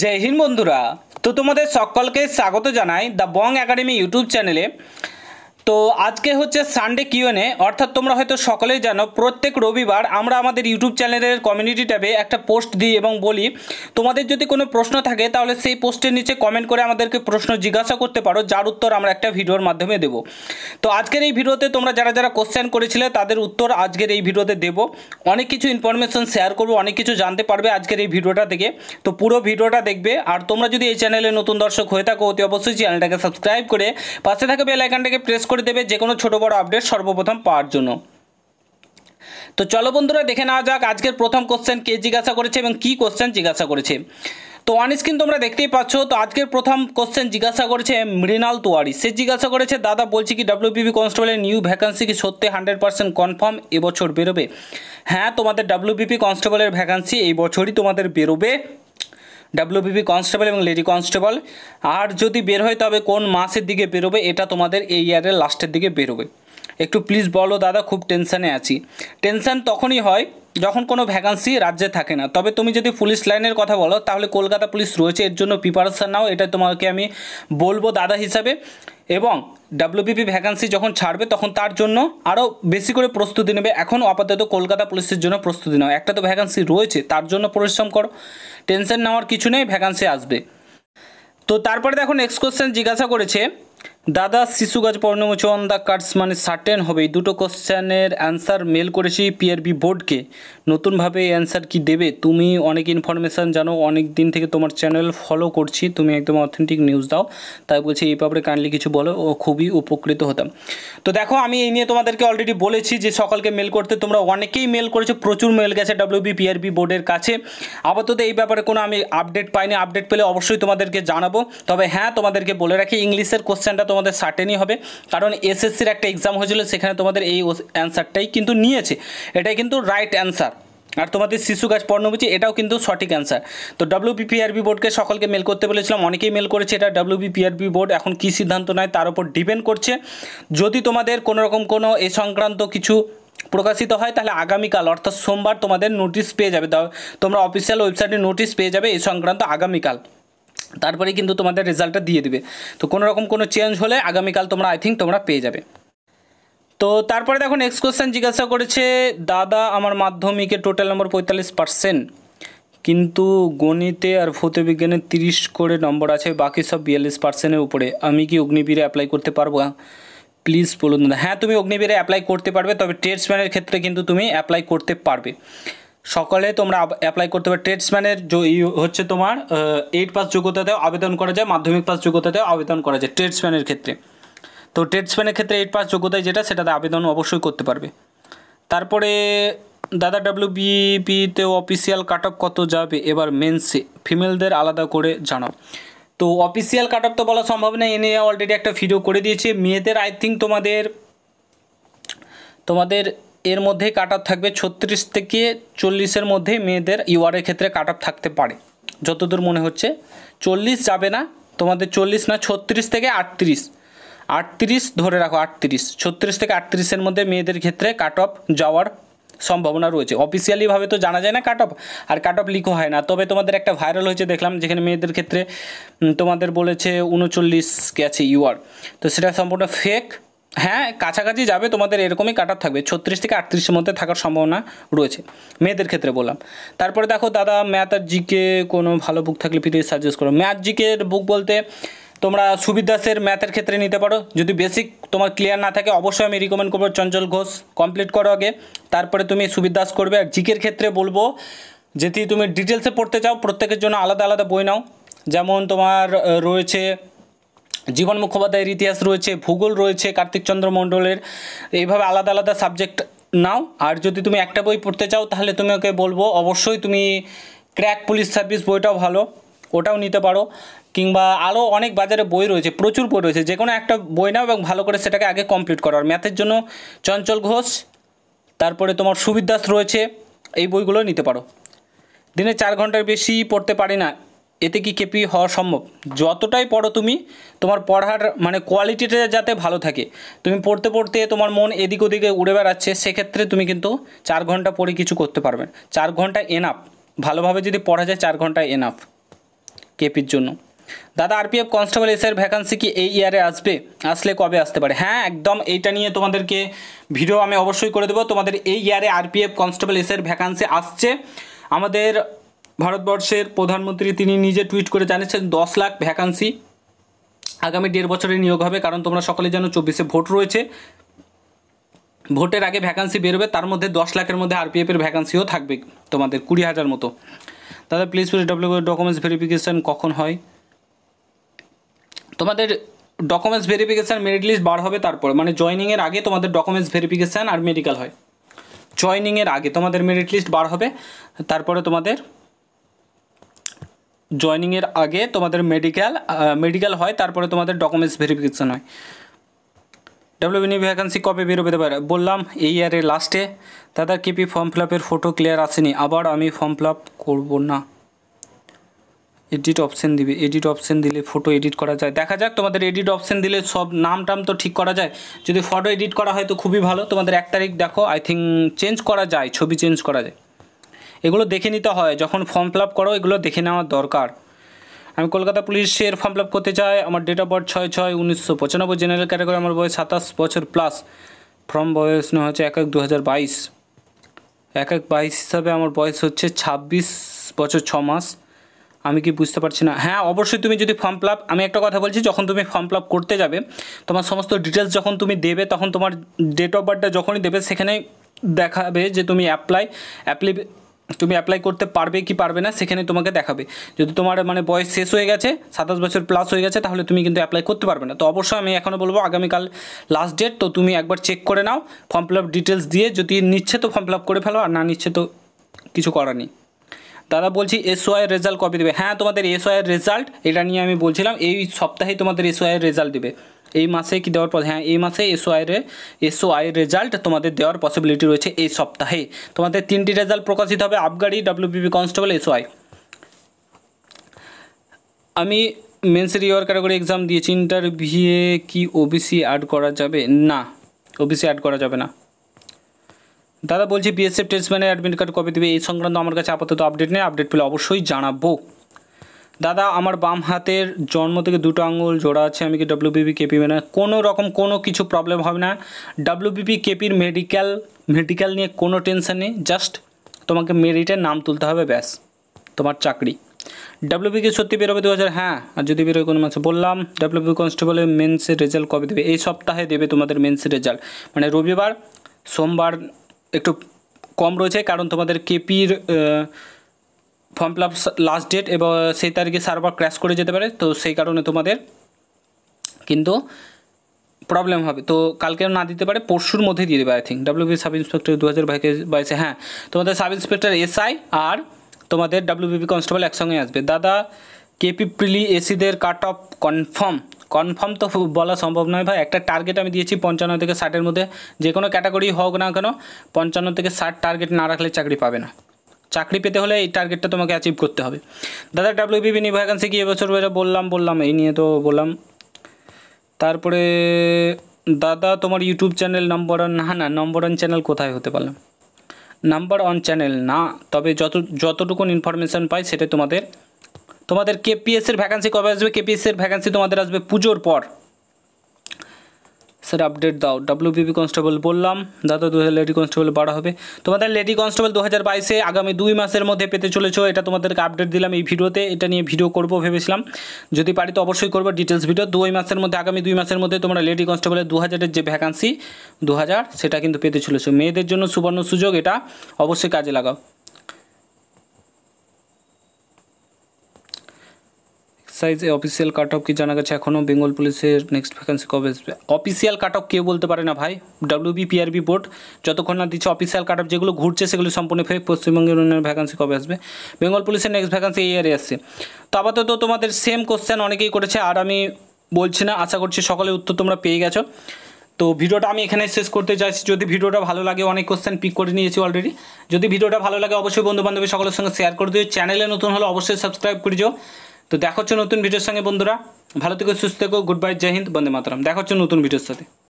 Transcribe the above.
জয় হিন্দ বন্ধুরা তো তোমাদের সকলকে স্বাগত জানাই দ্য বং একাডেমি ইউটিউব চ্যানেলে তো আজকে হচ্ছে সানডে কিউএনএ অর্থাৎ তোমরা হয়তো সকলেই জানো প্রত্যেক রবিবার আমরা আমাদের ইউটিউব চ্যানেলের কমিউনিটি ট্যাবে একটা পোস্ট দিই এবং বলি তোমাদের যদি কোনো প্রশ্ন থাকে তাহলে সেই পোস্টের নিচে কমেন্ট করে আমাদেরকে প্রশ্ন জিজ্ঞাসা করতে পারো যার উত্তর আমরা একটা ভিডিওর মাধ্যমে দেব তো আজকের এই ভিডিওতে তোমরা যারা যারা কোশ্চেন করেছিলে তাদের উত্তর আজকের এই ভিডিওতে দেব অনেক কিছু ইনফরমেশন শেয়ার করবো অনেক কিছু জানতে পারবে আজকের এই ভিডিওটা থেকে তো পুরো ভিডিওটা দেখবে আর তোমরা যদি এই চ্যানেলে নতুন দর্শক হয়ে থাকো অতি অবশ্যই চ্যানেলটাকে সাবস্ক্রাইব করে পাশে থাকা বেল আইকনটাকে প্রেস করে করে দেবে যে কোনো ছোটো বড় আপডেট সর্বপ্রথম পাওয়ার জন্য তো চলো বন্ধুরা দেখে নেওয়া যাক আজকের প্রথম কোশ্চেন কে জিজ্ঞাসা করেছে এবং কি কোশ্চেন জিজ্ঞাসা করেছে তো অন স্ক্রিন তোমরা দেখতেই পাচ্ছ তো আজকের প্রথম কোশ্চেন জিজ্ঞাসা করেছে মৃণাল তোয়ারি সে জিজ্ঞাসা করেছে দাদা বলছি কি ডাব্লিউপিবি কনস্টেবলের নিউ ভ্যাকান্সি কি সত্যি হান্ড্রেড পার্সেন্ট কনফার্ম এবছর বেরোবে হ্যাঁ তোমাদের ডাব্লিউপিপি কনস্টেবলের ভ্যাকান্সি এই বছরই তোমাদের বেরোবে ডাব্লিউবিপি কনস্টেবল এবং লেডি কনস্টেবল আর যদি বের হয় তবে কোন মাসের দিকে বেরোবে এটা তোমাদের এই ইয়ারের লাস্টের দিকে বেরোবে একটু প্লিজ বলো দাদা খুব টেনশানে আছি টেনশান তখনই হয় যখন কোনো ভ্যাকান্সি রাজ্যে থাকে না তবে তুমি যদি পুলিশ লাইনের কথা বলো তাহলে কলকাতা পুলিশ রয়েছে এর জন্য প্রিপারেশান নাও এটা তোমাকে আমি বলবো দাদা হিসাবে এবং ডাব্লিউবিপি ভ্যাকান্সি যখন ছাড়বে তখন তার জন্য আরও বেশি করে প্রস্তুতি নেবে এখন আপাতত কলকাতা পুলিশের জন্য প্রস্তুতি নাও একটা তো ভ্যাকান্সি রয়েছে তার জন্য পরিশ্রম করো টেনশন নেওয়ার কিছু নেই ভ্যাকান্সি আসবে তো তারপরে দেখো নেক্সট কোশ্চেন জিজ্ঞাসা করেছে দাদা শিশু গাছ পর্ণমোচন দ্য কার্ডস মানে সার্টেন হবে এই দুটো কোশ্চেনের অ্যান্সার মেল করেছি পিআরবি বোর্ডকে নতুনভাবে অ্যান্সার কি দেবে তুমি অনেক ইনফরমেশান জানো অনেক দিন থেকে তোমার চ্যানেল ফলো করছি তুমি একদম অথেন্টিক নিউজ দাও তাই বলছি এই ব্যাপারে কাইন্ডলি কিছু বলো ও খুবই উপকৃত হতাম তো দেখো আমি এই নিয়ে তোমাদেরকে অলরেডি বলেছি যে সকালকে মেল করতে তোমরা অনেকেই মেল করেছো প্রচুর মেল গেছে ডাব্লিউবি পিআরবি বোর্ডের কাছে আপাতত এই ব্যাপারে কোনো আমি আপডেট পাইনি আপডেট পেলে অবশ্যই তোমাদেরকে জানাবো তবে হ্যাঁ তোমাদেরকে বলে রাখি ইংলিশের কোশ্চেনটা তোমাদের সার্টেনই হবে কারণ এসএসসির একটা এক্সাম হয়েছিল সেখানে তোমাদের এই অ্যান্সারটাই কিন্তু নিয়েছে এটাই কিন্তু রাইট অ্যান্সার আর তোমাদের শিশু গাছ পর্ণবুচি এটাও কিন্তু সঠিক অ্যান্সার তো ডাব্লিউবিপিআরবি বোর্ডকে সকলকে মেল করতে বলেছিলাম অনেকেই মেল করেছে এটা ডাব্লিউবিপিআরবি বোর্ড এখন কি সিদ্ধান্ত নেয় তার উপর ডিপেন্ড করছে যদি তোমাদের কোনো রকম কোনো এ সংক্রান্ত কিছু প্রকাশিত হয় তাহলে আগামীকাল অর্থাৎ সোমবার তোমাদের নোটিশ পেয়ে যাবে তোমরা অফিসিয়াল ওয়েবসাইটে নোটিশ পেয়ে যাবে এ সংক্রান্ত আগামীকাল তারপরে কিন্তু তোমাদের রেজাল্টটা দিয়ে দিবে তো কোনো রকম কোনো চেঞ্জ হলে আগামীকাল তোমরা আই থিঙ্ক তোমরা পেয়ে যাবে তো তারপরে দেখো নেক্সট কোয়েশ্চেন জিজ্ঞাসা করেছে দাদা আমার মাধ্যমিকে টোটাল নম্বর পঁয়তাল্লিশ পার্সেন্ট কিন্তু গণিতে আর ভৌতবিজ্ঞানে তিরিশ করে নম্বর আছে বাকি সব বিয়াল্লিশ পার্সেন্টের উপরে আমি কি অগ্নিবীরে অ্যাপ্লাই করতে পারবো প্লিজ বলুন দাদা হ্যাঁ তুমি অগ্নিবীরে অ্যাপ্লাই করতে পারবে তবে ম্যানের ক্ষেত্রে কিন্তু তুমি অ্যাপ্লাই করতে পারবে সকলে তোমরা অ্যাপ্লাই করতে পারো ট্রেডসম্যানের হচ্ছে তোমার এইট পাস যোগ্যতাতেও আবেদন করা যায় মাধ্যমিক পাস যোগ্যতাতেও আবেদন করা যায় ট্রেডসম্যানের ক্ষেত্রে তো ট্রেডসম্যানের ক্ষেত্রে এইট পাস যোগ্যতায় যেটা সেটাতে আবেদন অবশ্যই করতে পারবে তারপরে দাদা ডাব্লিউ বিপিতেও অফিসিয়াল কাট অফ কত যাবে এবার মেন্সে ফিমেলদের আলাদা করে জানাও তো অফিসিয়াল কাট অফ তো বলা সম্ভব নয় এ নিয়ে অলরেডি একটা ভিডিও করে দিয়েছি মেয়েদের আই থিঙ্ক তোমাদের তোমাদের এর মধ্যে কাট অফ থাকবে ছত্রিশ থেকে চল্লিশের মধ্যে মেয়েদের ইউআরের ক্ষেত্রে কাট অফ থাকতে পারে যতদূর মনে হচ্ছে চল্লিশ যাবে না তোমাদের চল্লিশ না ছত্রিশ থেকে আটত্রিশ আটত্রিশ ধরে রাখো আটত্রিশ ছত্রিশ থেকে আটত্রিশের মধ্যে মেয়েদের ক্ষেত্রে কাট অফ যাওয়ার সম্ভাবনা রয়েছে অফিসিয়ালিভাবে তো জানা যায় না কাট অফ আর কাট অফ লিখো হয় না তবে তোমাদের একটা ভাইরাল হয়েছে দেখলাম যেখানে মেয়েদের ক্ষেত্রে তোমাদের বলেছে উনচল্লিশ কে আছে ইউআর তো সেটা সম্পূর্ণ ফেক হ্যাঁ কাছাকাছি যাবে তোমাদের এরকমই কাটার থাকবে ছত্রিশ থেকে আটত্রিশের মধ্যে থাকার সম্ভাবনা রয়েছে মেয়েদের ক্ষেত্রে বললাম তারপরে দেখো দাদা ম্যাথ আর জিকে কোনো ভালো বুক থাকলে প্লিজ সাজেস্ট করো ম্যাথ জিকের বুক বলতে তোমরা সুবিদাসের দাসের ম্যাথের ক্ষেত্রে নিতে পারো যদি বেসিক তোমার ক্লিয়ার না থাকে অবশ্যই আমি রিকমেন্ড করবো চঞ্চল ঘোষ কমপ্লিট করো আগে তারপরে তুমি সুবিদাস দাস করবে আর জিকের ক্ষেত্রে বলবো যেটি তুমি ডিটেলসে পড়তে চাও প্রত্যেকের জন্য আলাদা আলাদা বই নাও যেমন তোমার রয়েছে জীবন মুখোপাধ্যায়ের ইতিহাস রয়েছে ভূগোল রয়েছে কার্তিকচন্দ্র মণ্ডলের এইভাবে আলাদা আলাদা সাবজেক্ট নাও আর যদি তুমি একটা বই পড়তে চাও তাহলে তুমি ওকে বলবো অবশ্যই তুমি ক্র্যাক পুলিশ সার্ভিস বইটাও ভালো ওটাও নিতে পারো কিংবা আরও অনেক বাজারে বই রয়েছে প্রচুর বই রয়েছে যে কোনো একটা বই নাও এবং ভালো করে সেটাকে আগে কমপ্লিট করো আর ম্যাথের জন্য চঞ্চল ঘোষ তারপরে তোমার সুবিদ দাস রয়েছে এই বইগুলো নিতে পারো দিনে চার ঘন্টার বেশি পড়তে পারি না এতে কি কেপি হওয়া সম্ভব যতটাই পড়ো তুমি তোমার পড়ার মানে কোয়ালিটিটা যাতে ভালো থাকে তুমি পড়তে পড়তে তোমার মন এদিক ওদিকে উড়ে বেড়াচ্ছে সেক্ষেত্রে তুমি কিন্তু চার ঘন্টা পড়ে কিছু করতে পারবে চার ঘন্টা এনাফ ভালোভাবে যদি পড়া যায় চার ঘন্টা এনাফ কেপির জন্য দাদা আরপিএফ কনস্টেবল এসের ভ্যাকান্সি কি এই ইয়ারে আসবে আসলে কবে আসতে পারে হ্যাঁ একদম এইটা নিয়ে তোমাদেরকে ভিডিও আমি অবশ্যই করে দেবো তোমাদের এই ইয়ারে আরপিএফ কনস্টেবল এসের ভ্যাকান্সি আসছে আমাদের ভারতবর্ষের প্রধানমন্ত্রী তিনি নিজে টুইট করে জানিয়েছেন দশ লাখ ভ্যাকান্সি আগামী দেড় বছরে নিয়োগ হবে কারণ তোমরা সকলে জানো চব্বিশে ভোট রয়েছে ভোটের আগে ভ্যাকান্সি বেরোবে তার মধ্যে দশ লাখের মধ্যে আরপিএফের ভ্যাকান্সিও থাকবে তোমাদের কুড়ি হাজার মতো তাদের please please W documents verification কখন হয় তোমাদের ডকুমেন্টস ভেরিফিকেশান মেরিট লিস্ট বার হবে তারপর মানে জয়নিংয়ের আগে তোমাদের ডকুমেন্টস ভেরিফিকেশান আর মেডিকেল হয় জয়নিংয়ের আগে তোমাদের মেরিট লিস্ট বার হবে তারপরে তোমাদের জয়নিংয়ের আগে তোমাদের মেডিকেল মেডিকেল হয় তারপরে তোমাদের ডকুমেন্টস ভেরিফিকেশান হয় ডাব্লিউবিনি ভ্যাকান্সি e কবে বেরো পেতে পারে বললাম এই ইয়ারের লাস্টে দাদা কিপি ফর্ম ফিল আপের ফটো ক্লিয়ার আসেনি আবার আমি ফর্ম ফিল আপ করবো না এডিট অপশান দিবে এডিট অপশন দিলে ফটো এডিট করা যায় দেখা যাক তোমাদের এডিট অপশান দিলে সব নাম টাম তো ঠিক করা যায় যদি ফটো এডিট করা হয় তো খুবই ভালো তোমাদের এক তারিখ দেখো আই থিঙ্ক চেঞ্জ করা যায় ছবি চেঞ্জ করা যায় এগুলো দেখে নিতে হয় যখন ফর্ম ফিল করো এগুলো দেখে নেওয়া দরকার আমি কলকাতা পুলিশের ফর্ম ফিল করতে চাই আমার ডেট অফ বার্থ ছয় ছয় উনিশশো পঁচানব্বই জেনারেল ক্যাটাগরি আমার বয়স সাতাশ বছর প্লাস ফর্ম বয়স নেওয়া হচ্ছে এক এক দু হাজার বাইশ এক এক বাইশ হিসাবে আমার বয়স হচ্ছে ছাব্বিশ বছর ছ মাস আমি কি বুঝতে পারছি না হ্যাঁ অবশ্যই তুমি যদি ফর্ম ফিল আমি একটা কথা বলছি যখন তুমি ফর্ম ফিল করতে যাবে তোমার সমস্ত ডিটেলস যখন তুমি দেবে তখন তোমার ডেট অফ বার্থটা যখনই দেবে সেখানে দেখাবে যে তুমি অ্যাপ্লাই অ্যাপ্লি তুমি অ্যাপ্লাই করতে পারবে কি পারবে না সেখানে তোমাকে দেখাবে যদি তোমার মানে বয়স শেষ হয়ে গেছে সাতাশ বছর প্লাস হয়ে গেছে তাহলে তুমি কিন্তু অ্যাপ্লাই করতে পারবে না তো অবশ্যই আমি এখনও বলবো আগামীকাল লাস্ট ডেট তো তুমি একবার চেক করে নাও ফর্ম ফিল আপ ডিটেলস দিয়ে যদি নিচ্ছে তো ফর্ম ফিল আপ করে ফেলো আর না নিচ্ছে তো কিছু করার নেই দাদা বলছি এসওয়াইয়ের রেজাল্ট কবে দেবে হ্যাঁ তোমাদের এসওয়াইয়ের রেজাল্ট এটা নিয়ে আমি বলছিলাম এই সপ্তাহেই তোমাদের এসওয়াইয়ের রেজাল্ট দেবে এই মাসে কি দেওয়ার হ্যাঁ এই মাসে এসও আয়ের এসও আয়ের রেজাল্ট তোমাদের দেওয়ার পসিবিলিটি রয়েছে এই সপ্তাহে তোমাদের তিনটি রেজাল্ট প্রকাশিত হবে আবগারি ডাব্লিউবিপি কনস্টেবল এসও আই আমি মেন্স রিওয়ার ক্যাটাগরি এক্সাম দিয়েছি ইন্টারভিউয়ে কি ওবিসি অ্যাড করা যাবে না ওবিসি অ্যাড করা যাবে না দাদা বলছি বিএসএফ টেস্টম্যানের অ্যাডমিট কার্ড কবে দেবে এই সংক্রান্ত আমার কাছে আপাতত আপডেট নেই আপডেট পেলে অবশ্যই জানাবো দাদা আমার বাম হাতের জন্ম থেকে দুটো আঙুল জোড়া আছে আমি কি ডাব্লিউবিপি কেপি মানে কোনো রকম কোনো কিছু প্রবলেম হবে না ডাব্লিউবিপি কেপির মেডিকেল মেডিকেল নিয়ে কোনো টেনশন নেই জাস্ট তোমাকে মেরিটের নাম তুলতে হবে ব্যাস তোমার চাকরি ডাব্লিউবি কি সত্যি বেরোবে দু হাজার হ্যাঁ আর যদি বেরোয় কোনো মাসে বললাম ডাব্লিউবি কনস্টেবলের মেন্সের রেজাল্ট কবে দেবে এই সপ্তাহে দেবে তোমাদের মেন্সের রেজাল্ট মানে রবিবার সোমবার একটু কম রয়েছে কারণ তোমাদের কেপির form fill up last date এবং সেই তারিখে সার্ভার ক্র্যাশ করে যেতে পারে তো সেই কারণে তোমাদের কিন্তু প্রবলেম হবে তো কালকে না দিতে পারে পরশুর মধ্যে দিয়ে দেবে I think WB sub inspector দু হাজার বাইশে হ্যাঁ তোমাদের সাব ইন্সপেক্টর এসআই আর তোমাদের ডাব্লিউবিপি কনস্টেবল একসঙ্গে আসবে দাদা কেপি প্রিলি এসিদের কাট অফ কনফার্ম কনফার্ম তো বলা সম্ভব নয় ভাই একটা টার্গেট আমি দিয়েছি পঞ্চান্ন থেকে ষাটের মধ্যে যে কোনো ক্যাটাগরি হোক না কেন পঞ্চান্ন থেকে ষাট টার্গেট না রাখলে চাকরি পাবে না চাকরি পেতে হলে এই টার্গেটটা তোমাকে অ্যাচিভ করতে হবে দাদা বিবি নিয়ে ভ্যাকান্সি কি এবছর বললাম বললাম এই নিয়ে তো বললাম তারপরে দাদা তোমার ইউটিউব চ্যানেল নম্বর ওয়ান না না নম্বর ওয়ান চ্যানেল কোথায় হতে পারলাম নাম্বার ওয়ান চ্যানেল না তবে যত যতটুকুন ইনফরমেশান পাই সেটা তোমাদের তোমাদের কেপিএসের ভ্যাকান্সি কবে আসবে কেপিএসের ভ্যাকান্সি তোমাদের আসবে পুজোর পর স্যার আপডেট দাও ডাব্লিউবিপি কনস্টেবল বললাম দাদা দু লেডি কনস্টেবল বাড়া হবে তোমাদের লেডি কনস্টেবল দু হাজার বাইশে আগামী দুই মাসের মধ্যে পেতে চলেছো এটা তোমাদেরকে আপডেট দিলাম এই ভিডিওতে এটা নিয়ে ভিডিও করব ভেবেছিলাম যদি পারি তো অবশ্যই করবো ডিটেলস ভিডিও দুই মাসের মধ্যে আগামী দুই মাসের মধ্যে তোমরা লেডি কনস্টেবলের দু হাজারের যে ভ্যাকান্সি দু হাজার সেটা কিন্তু পেতে চলেছো মেয়েদের জন্য সুবর্ণ সুযোগ এটা অবশ্যই কাজে লাগাও সাইজ এ অফিসিয়াল কাট অফ কি জানা গেছে এখনও বেঙ্গল পুলিশের নেক্সট ভ্যাকান্সি কবে আসবে অফিসিয়াল কাট অফ কেউ বলতে পারে না ভাই ডাব্লিউবি পিআরবি বোর্ড যতক্ষণ না দিচ্ছে অফিসিয়াল কাট অফ যেগুলো ঘুরছে সেগুলো সম্পূর্ণ ফেক পশ্চিমবঙ্গের উন্নয়নের ভ্যাকান্সি কবে আসবে বেঙ্গল পুলিশের নেক্সট ভ্যাকান্সি এই ইয়ারে আসছে তো আপাতত তোমাদের সেম কোশ্চেন অনেকেই করেছে আর আমি বলছি না আশা করছি সকলের উত্তর তোমরা পেয়ে গেছো তো ভিডিওটা আমি এখানে শেষ করতে চাইছি যদি ভিডিওটা ভালো লাগে অনেক কোশ্চেন পিক করে নিয়েছি অলরেডি যদি ভিডিওটা ভালো লাগে অবশ্যই বন্ধু বান্ধবী সকলের সঙ্গে শেয়ার করে দিও চ্যানেলে নতুন হলে অবশ্যই সাবস্ক্রাইব করে যাও তো দেখা হচ্ছে নতুন ভিডিওর সঙ্গে বন্ধুরা ভালো থেকে সুস্থ থেকো গুড বাই জয় হিন্দ বন্দে মাতরম দেখা হচ্ছে নতুন ভিডিওর সাথে